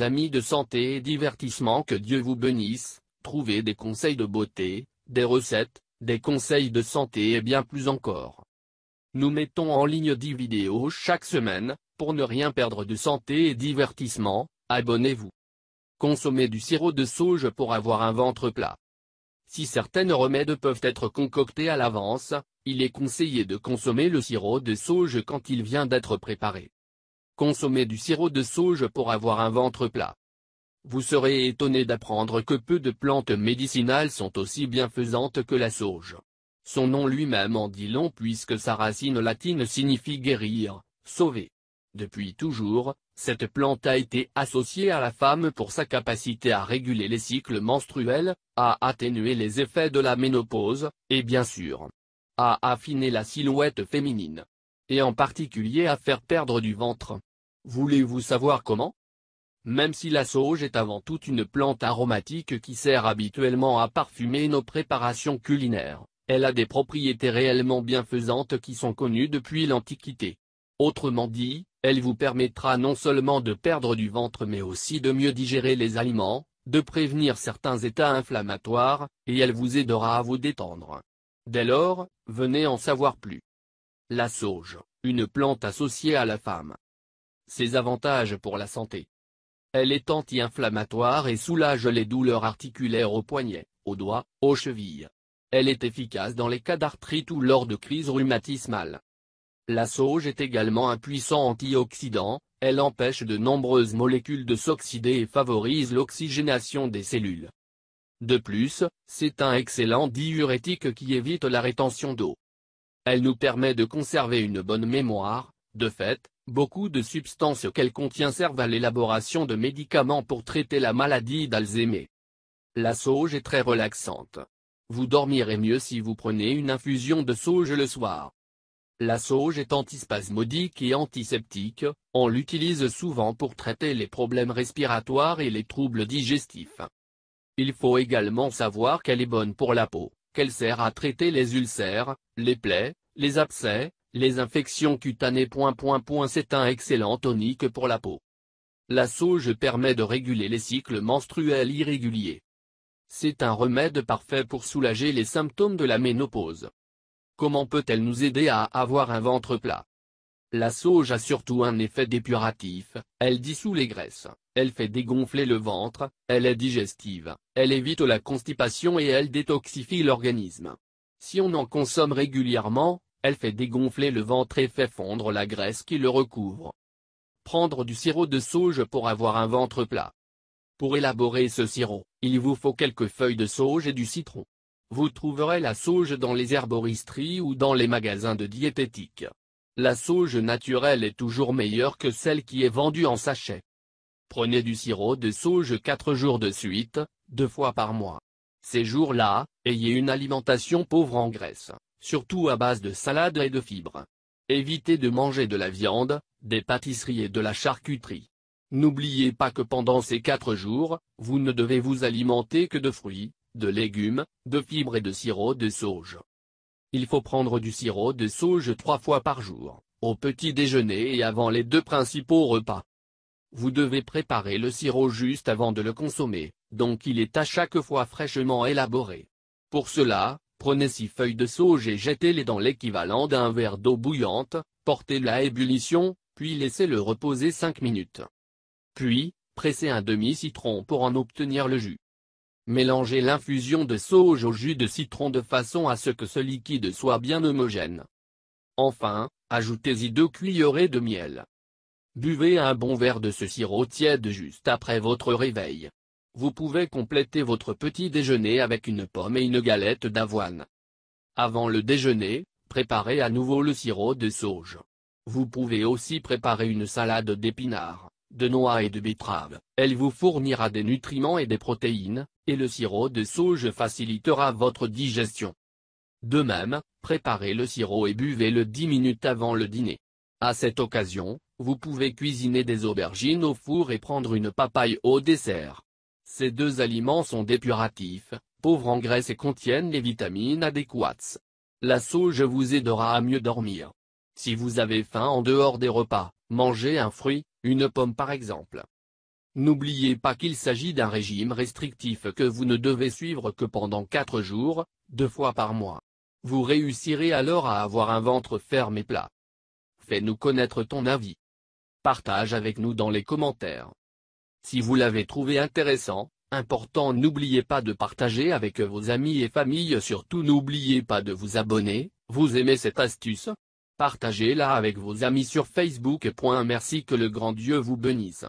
amis de santé et divertissement que Dieu vous bénisse, trouvez des conseils de beauté, des recettes, des conseils de santé et bien plus encore. Nous mettons en ligne 10 vidéos chaque semaine, pour ne rien perdre de santé et divertissement, abonnez-vous. Consommez du sirop de sauge pour avoir un ventre plat. Si certaines remèdes peuvent être concoctés à l'avance, il est conseillé de consommer le sirop de sauge quand il vient d'être préparé. Consommez du sirop de sauge pour avoir un ventre plat. Vous serez étonné d'apprendre que peu de plantes médicinales sont aussi bienfaisantes que la sauge. Son nom lui-même en dit long puisque sa racine latine signifie guérir, sauver. Depuis toujours, cette plante a été associée à la femme pour sa capacité à réguler les cycles menstruels, à atténuer les effets de la ménopause, et bien sûr, à affiner la silhouette féminine. Et en particulier à faire perdre du ventre. Voulez-vous savoir comment Même si la sauge est avant tout une plante aromatique qui sert habituellement à parfumer nos préparations culinaires, elle a des propriétés réellement bienfaisantes qui sont connues depuis l'Antiquité. Autrement dit, elle vous permettra non seulement de perdre du ventre mais aussi de mieux digérer les aliments, de prévenir certains états inflammatoires, et elle vous aidera à vous détendre. Dès lors, venez en savoir plus. La sauge, une plante associée à la femme. Ses avantages pour la santé. Elle est anti-inflammatoire et soulage les douleurs articulaires aux poignets, aux doigts, aux chevilles. Elle est efficace dans les cas d'arthrite ou lors de crises rhumatismales. La sauge est également un puissant antioxydant, elle empêche de nombreuses molécules de s'oxyder et favorise l'oxygénation des cellules. De plus, c'est un excellent diurétique qui évite la rétention d'eau. Elle nous permet de conserver une bonne mémoire, de fait, Beaucoup de substances qu'elle contient servent à l'élaboration de médicaments pour traiter la maladie d'Alzheimer. La sauge est très relaxante. Vous dormirez mieux si vous prenez une infusion de sauge le soir. La sauge est antispasmodique et antiseptique, on l'utilise souvent pour traiter les problèmes respiratoires et les troubles digestifs. Il faut également savoir qu'elle est bonne pour la peau, qu'elle sert à traiter les ulcères, les plaies, les abcès, les infections cutanées. C'est un excellent tonique pour la peau. La sauge permet de réguler les cycles menstruels irréguliers. C'est un remède parfait pour soulager les symptômes de la ménopause. Comment peut-elle nous aider à avoir un ventre plat La sauge a surtout un effet dépuratif, elle dissout les graisses, elle fait dégonfler le ventre, elle est digestive, elle évite la constipation et elle détoxifie l'organisme. Si on en consomme régulièrement, elle fait dégonfler le ventre et fait fondre la graisse qui le recouvre. Prendre du sirop de sauge pour avoir un ventre plat. Pour élaborer ce sirop, il vous faut quelques feuilles de sauge et du citron. Vous trouverez la sauge dans les herboristeries ou dans les magasins de diététique. La sauge naturelle est toujours meilleure que celle qui est vendue en sachet. Prenez du sirop de sauge 4 jours de suite, deux fois par mois. Ces jours-là, ayez une alimentation pauvre en graisse surtout à base de salade et de fibres. Évitez de manger de la viande, des pâtisseries et de la charcuterie. N'oubliez pas que pendant ces 4 jours, vous ne devez vous alimenter que de fruits, de légumes, de fibres et de sirop de sauge. Il faut prendre du sirop de sauge 3 fois par jour, au petit déjeuner et avant les deux principaux repas. Vous devez préparer le sirop juste avant de le consommer, donc il est à chaque fois fraîchement élaboré. Pour cela, Prenez six feuilles de sauge et jetez-les dans l'équivalent d'un verre d'eau bouillante, portez-la à ébullition, puis laissez-le reposer 5 minutes. Puis, pressez un demi-citron pour en obtenir le jus. Mélangez l'infusion de sauge au jus de citron de façon à ce que ce liquide soit bien homogène. Enfin, ajoutez-y deux cuillerées de miel. Buvez un bon verre de ce sirop tiède juste après votre réveil. Vous pouvez compléter votre petit déjeuner avec une pomme et une galette d'avoine. Avant le déjeuner, préparez à nouveau le sirop de sauge. Vous pouvez aussi préparer une salade d'épinards, de noix et de betteraves. Elle vous fournira des nutriments et des protéines, et le sirop de sauge facilitera votre digestion. De même, préparez le sirop et buvez-le 10 minutes avant le dîner. À cette occasion, vous pouvez cuisiner des aubergines au four et prendre une papaye au dessert. Ces deux aliments sont dépuratifs, pauvres en graisse et contiennent les vitamines adéquates. La sauge vous aidera à mieux dormir. Si vous avez faim en dehors des repas, mangez un fruit, une pomme par exemple. N'oubliez pas qu'il s'agit d'un régime restrictif que vous ne devez suivre que pendant 4 jours, deux fois par mois. Vous réussirez alors à avoir un ventre ferme et plat. Fais-nous connaître ton avis. Partage avec nous dans les commentaires. Si vous l'avez trouvé intéressant, important n'oubliez pas de partager avec vos amis et famille surtout n'oubliez pas de vous abonner, vous aimez cette astuce Partagez-la avec vos amis sur Facebook. Merci que le grand Dieu vous bénisse.